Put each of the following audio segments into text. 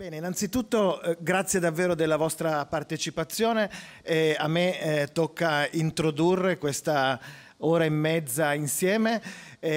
Bene, innanzitutto eh, grazie davvero della vostra partecipazione. Eh, a me eh, tocca introdurre questa ora e mezza insieme,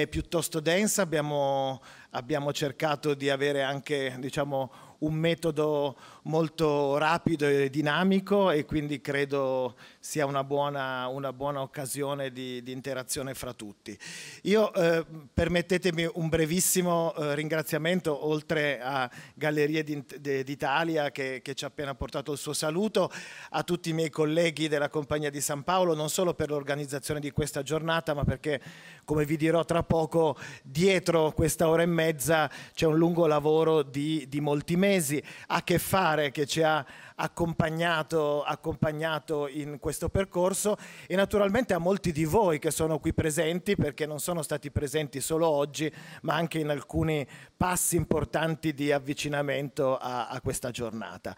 piuttosto densa. Abbiamo abbiamo cercato di avere anche diciamo, un metodo molto rapido e dinamico e quindi credo sia una buona, una buona occasione di, di, interazione fra tutti. Io eh, permettetemi un brevissimo eh, ringraziamento oltre a Gallerie d'Italia che, che, ci ha appena portato il suo saluto, a tutti i miei colleghi della Compagnia di San Paolo, non solo per l'organizzazione di questa giornata ma perché come vi dirò tra poco dietro questa ora e mezza mezza c'è un lungo lavoro di, di molti mesi a che fare che ci ha Accompagnato, accompagnato, in questo percorso e naturalmente a molti di voi che sono qui presenti perché non sono stati presenti solo oggi ma anche in alcuni passi importanti di avvicinamento a, a questa giornata.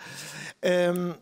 Ehm,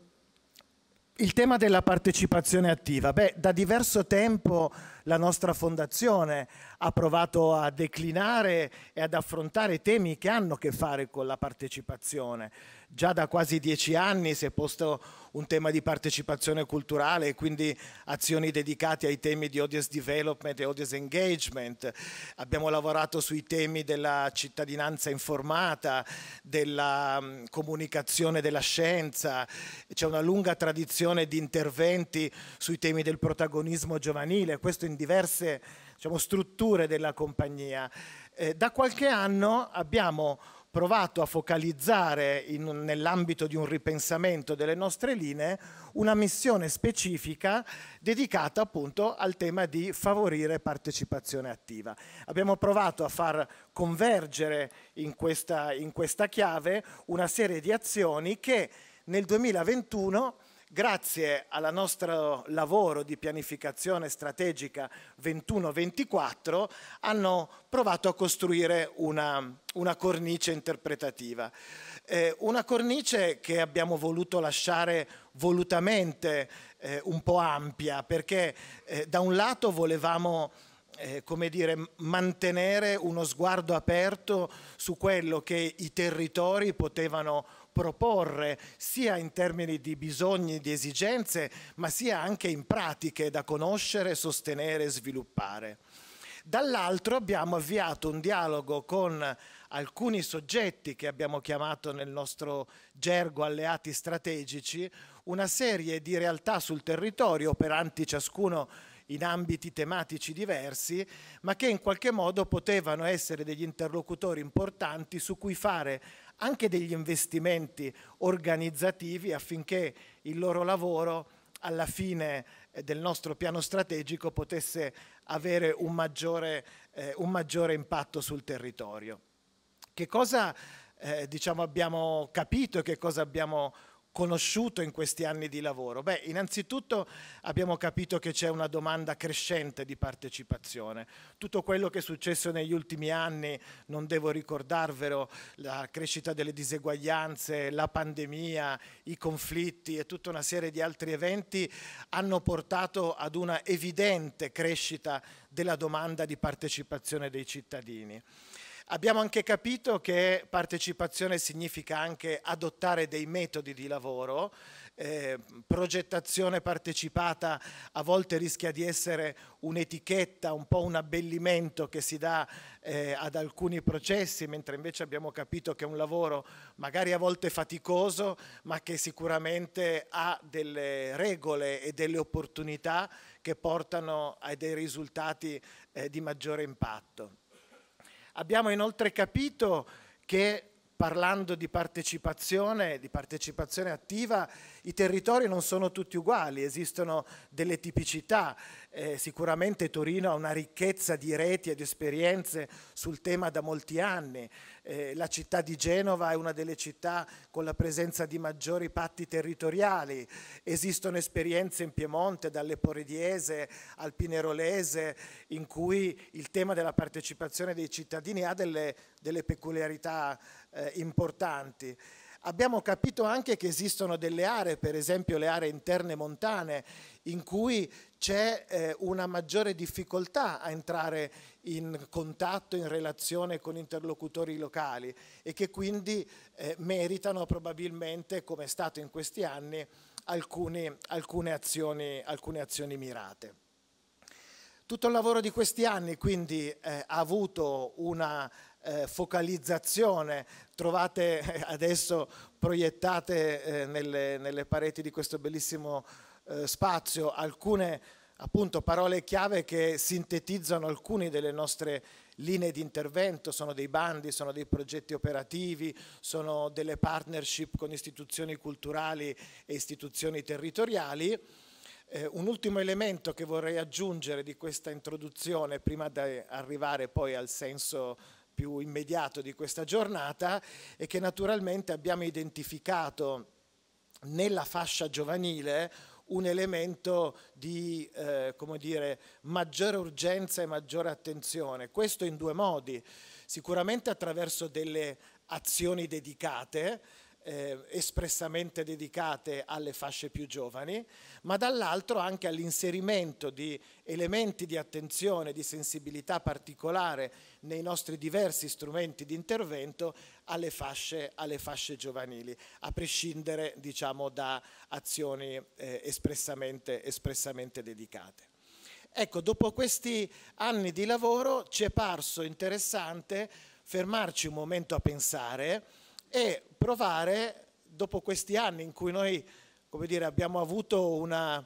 il tema della partecipazione attiva. Beh, da diverso tempo la nostra fondazione ha provato a declinare e ad affrontare temi che hanno a che fare con la partecipazione. Già da quasi dieci anni si è posto un tema di partecipazione culturale e quindi azioni dedicate ai temi di audience development e audience engagement. Abbiamo lavorato sui temi della cittadinanza informata, della mm, comunicazione della scienza, c'è una lunga tradizione di interventi sui temi del protagonismo giovanile, questo in diverse diciamo, strutture della compagnia. Eh, da qualche anno abbiamo provato a focalizzare nell'ambito di un ripensamento delle nostre linee una missione specifica dedicata appunto al tema di favorire partecipazione attiva. Abbiamo provato a far convergere in questa, in questa chiave una serie di azioni che nel 2021 grazie al nostro lavoro di pianificazione strategica 21-24 hanno provato a costruire una, una cornice interpretativa. Eh, una cornice che abbiamo voluto lasciare volutamente eh, un po' ampia perché eh, da un lato volevamo eh, come dire, mantenere uno sguardo aperto su quello che i territori potevano proporre sia in termini di bisogni, di esigenze, ma sia anche in pratiche da conoscere, sostenere e sviluppare. Dall'altro abbiamo avviato un dialogo con alcuni soggetti che abbiamo chiamato nel nostro gergo alleati strategici, una serie di realtà sul territorio operanti ciascuno in ambiti tematici diversi, ma che in qualche modo potevano essere degli interlocutori importanti su cui fare anche degli investimenti organizzativi affinché il loro lavoro alla fine eh, del nostro piano strategico potesse avere un maggiore, eh, un maggiore impatto sul territorio. Che cosa eh, diciamo, abbiamo capito e che cosa abbiamo conosciuto in questi anni di lavoro? Beh, innanzitutto abbiamo capito che c'è una domanda crescente di partecipazione. Tutto quello che è successo negli ultimi anni, non devo ricordarvelo, la crescita delle diseguaglianze, la pandemia, i conflitti e tutta una serie di altri eventi hanno portato ad una evidente crescita della domanda di partecipazione dei cittadini. Abbiamo anche capito che partecipazione significa anche adottare dei metodi di lavoro, eh, progettazione partecipata a volte rischia di essere un'etichetta, un po' un abbellimento che si dà eh, ad alcuni processi, mentre invece abbiamo capito che è un lavoro magari a volte faticoso, ma che sicuramente ha delle regole e delle opportunità che portano a dei risultati eh, di maggiore impatto. Abbiamo inoltre capito che parlando di partecipazione, di partecipazione attiva, i territori non sono tutti uguali, esistono delle tipicità. Eh, sicuramente Torino ha una ricchezza di reti e di esperienze sul tema da molti anni. Eh, la città di Genova è una delle città con la presenza di maggiori patti territoriali. Esistono esperienze in Piemonte, dalle Porediese al Pinerolese, in cui il tema della partecipazione dei cittadini ha delle, delle peculiarità eh, importanti. Abbiamo capito anche che esistono delle aree, per esempio le aree interne montane, in cui c'è eh, una maggiore difficoltà a entrare in contatto, in relazione con interlocutori locali e che quindi eh, meritano probabilmente, come è stato in questi anni, alcune, alcune, azioni, alcune azioni mirate. Tutto il lavoro di questi anni quindi eh, ha avuto una eh, focalizzazione trovate eh, adesso proiettate eh, nelle, nelle, pareti di questo bellissimo eh, spazio alcune appunto parole chiave che sintetizzano alcune delle nostre linee di intervento, sono dei bandi, sono dei progetti operativi, sono delle partnership con istituzioni culturali e istituzioni territoriali. Eh, un ultimo elemento che vorrei aggiungere di questa introduzione prima di arrivare poi al senso più immediato di questa giornata è che naturalmente abbiamo identificato nella fascia giovanile un elemento di eh, dire, maggiore urgenza e maggiore attenzione. Questo in due modi, sicuramente attraverso delle azioni dedicate, eh, espressamente dedicate alle fasce più giovani, ma dall'altro anche all'inserimento di elementi di attenzione, di sensibilità particolare nei nostri diversi strumenti di intervento alle fasce, alle fasce giovanili, a prescindere diciamo, da azioni eh, espressamente, espressamente dedicate. Ecco, dopo questi anni di lavoro ci è parso interessante fermarci un momento a pensare e provare, dopo questi anni in cui noi dire, abbiamo avuto una,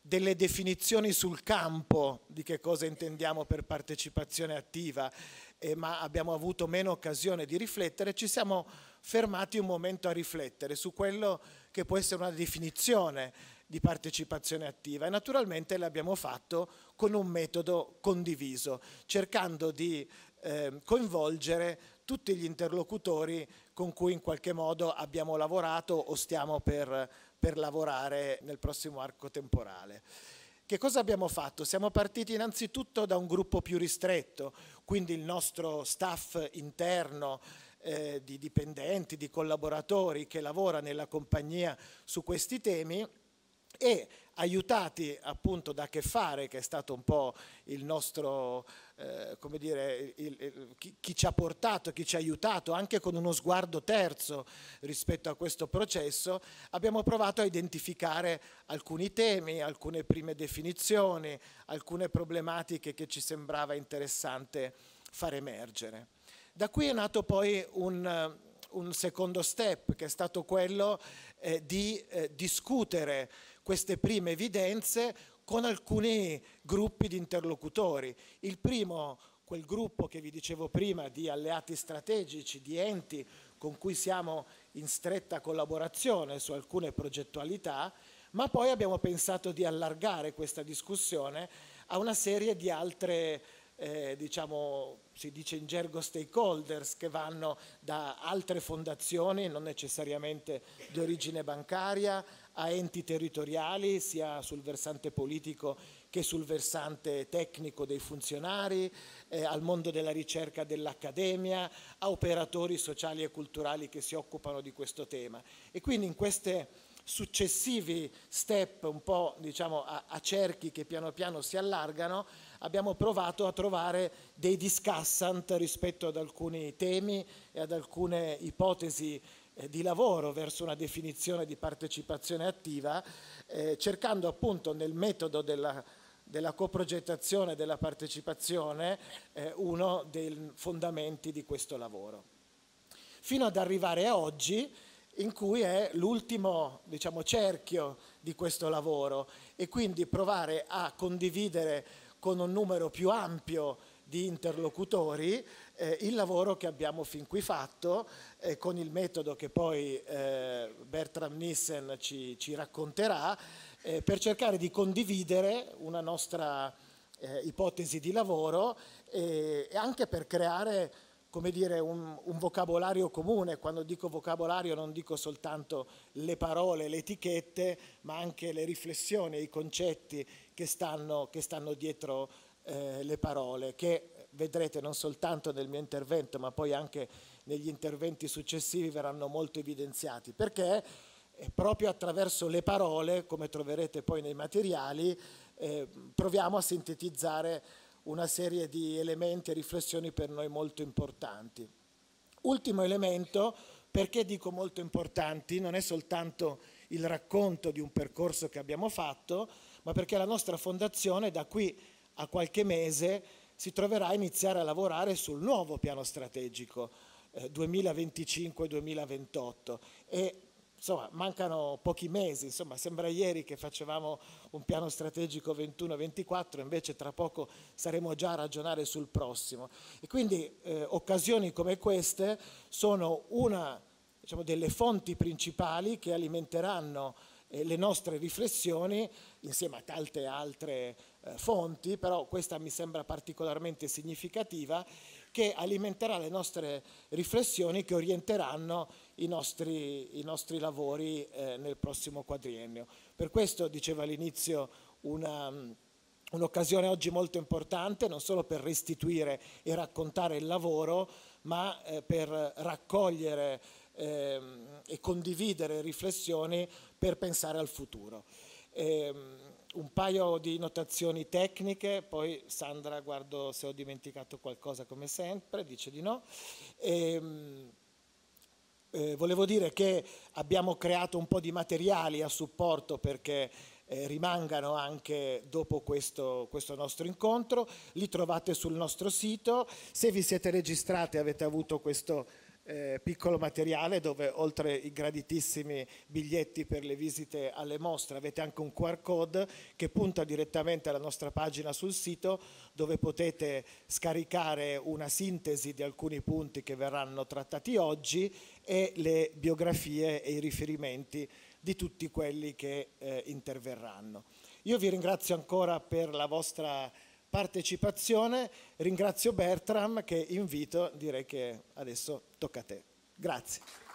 delle definizioni sul campo di che cosa intendiamo per partecipazione attiva, eh, ma abbiamo avuto meno occasione di riflettere, ci siamo fermati un momento a riflettere su quello che può essere una definizione di partecipazione attiva e naturalmente l'abbiamo fatto con un metodo condiviso, cercando di eh, coinvolgere tutti gli interlocutori con cui in qualche modo abbiamo lavorato o stiamo per, per lavorare nel prossimo arco temporale. Che cosa abbiamo fatto? Siamo partiti innanzitutto da un gruppo più ristretto, quindi il nostro staff interno eh, di dipendenti, di collaboratori che lavora nella compagnia su questi temi e aiutati appunto da Che Fare, che è stato un po' il nostro, eh, come dire, il, il, chi, chi, ci ha portato, chi ci ha aiutato, anche con uno sguardo terzo rispetto a questo processo, abbiamo provato a identificare alcuni temi, alcune prime definizioni, alcune problematiche che ci sembrava interessante far emergere. Da qui è nato poi un, un secondo step che è stato quello eh, di eh, discutere queste prime evidenze con alcuni gruppi di interlocutori. Il primo, quel gruppo che vi dicevo prima di alleati strategici, di enti con cui siamo in stretta collaborazione su alcune progettualità, ma poi abbiamo pensato di allargare questa discussione a una serie di altre eh, diciamo, si dice in gergo stakeholders che vanno da altre fondazioni, non necessariamente di origine bancaria, a enti territoriali, sia sul versante politico che sul versante tecnico dei funzionari, eh, al mondo della ricerca dell'accademia, a operatori sociali e culturali che si occupano di questo tema. E quindi in queste successivi step un po' diciamo, a, a cerchi che piano piano si allargano, abbiamo provato a trovare dei discussant rispetto ad alcuni temi e ad alcune ipotesi eh, di lavoro verso una definizione di partecipazione attiva, eh, cercando appunto nel metodo della, della coprogettazione e della partecipazione eh, uno dei fondamenti di questo lavoro. Fino ad arrivare a oggi in cui è l'ultimo diciamo, cerchio di questo lavoro e quindi provare a condividere con un numero più ampio di interlocutori eh, il lavoro che abbiamo fin qui fatto eh, con il metodo che poi eh, Bertram Nissen ci, ci racconterà eh, per cercare di condividere una nostra eh, ipotesi di lavoro eh, e anche per creare come dire, un, un, vocabolario comune, quando dico vocabolario non dico soltanto le parole, le etichette, ma anche le riflessioni, i concetti, che stanno, che stanno dietro eh, le parole, che vedrete non soltanto nel mio intervento, ma poi anche negli interventi successivi verranno molto evidenziati, perché proprio attraverso le parole, come troverete poi nei materiali, eh, proviamo a sintetizzare una serie di elementi e riflessioni per noi molto importanti. Ultimo elemento, perché dico molto importanti, non è soltanto il racconto di un percorso che abbiamo fatto, ma perché la nostra fondazione da qui a qualche mese si troverà a iniziare a lavorare sul nuovo piano strategico eh, 2025-2028 e insomma mancano pochi mesi, insomma sembra ieri che facevamo un piano strategico 21-24, invece tra poco saremo già a ragionare sul prossimo. E quindi eh, occasioni come queste sono una diciamo, delle fonti principali che alimenteranno eh, le nostre riflessioni insieme a tante altre eh, fonti, però questa mi sembra particolarmente significativa, che alimenterà le nostre riflessioni che orienteranno i nostri, i nostri lavori eh, nel prossimo quadriennio. Per questo, dicevo all'inizio, una mm, un'occasione oggi molto importante non solo per restituire e raccontare il lavoro ma eh, per raccogliere ehm, e condividere riflessioni per pensare al futuro. Eh, un paio di notazioni tecniche, poi Sandra guardo se ho dimenticato qualcosa come sempre, dice di no. Eh, eh, volevo dire che abbiamo creato un po' di materiali a supporto perché eh, rimangano anche dopo questo, questo, nostro incontro, li trovate sul nostro sito, se vi siete registrati avete avuto questo eh, piccolo materiale dove oltre i graditissimi biglietti per le visite alle mostre avete anche un QR code che punta direttamente alla nostra pagina sul sito dove potete scaricare una sintesi di alcuni punti che verranno trattati oggi e le biografie e i riferimenti di tutti quelli che eh, interverranno. Io vi ringrazio ancora per la vostra partecipazione. Ringrazio Bertram che invito, direi che adesso tocca a te. Grazie.